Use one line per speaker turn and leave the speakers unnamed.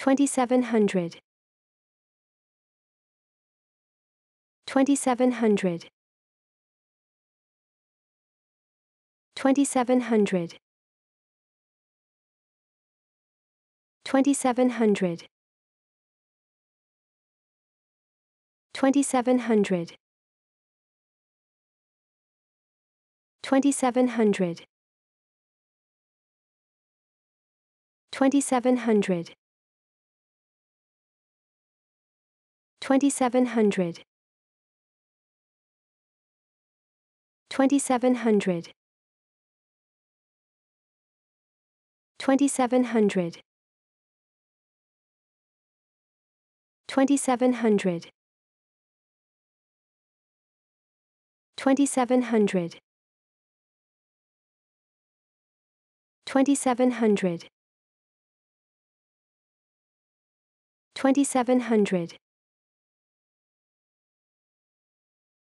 2700 2700 2700 2700 2700 2700 2700 2700 2700 2700 2700 2700 2700 2700